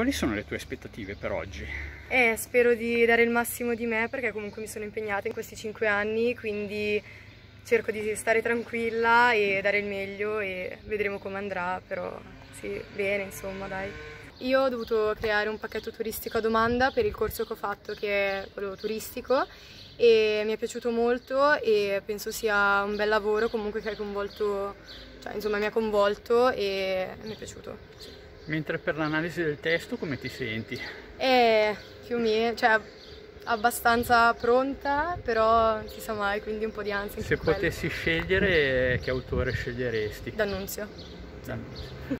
Quali sono le tue aspettative per oggi? Eh, spero di dare il massimo di me perché comunque mi sono impegnata in questi cinque anni, quindi cerco di stare tranquilla e dare il meglio e vedremo come andrà, però sì, bene insomma dai. Io ho dovuto creare un pacchetto turistico a domanda per il corso che ho fatto che è quello turistico e mi è piaciuto molto e penso sia un bel lavoro comunque che ha coinvolto, cioè insomma mi ha coinvolto e mi è piaciuto. Sì. Mentre per l'analisi del testo come ti senti? Eh, più o meno, cioè abbastanza pronta, però si sa mai, quindi un po' di ansia. Se potessi quello. scegliere, che autore sceglieresti? D'Annunzio. D'Annunzio.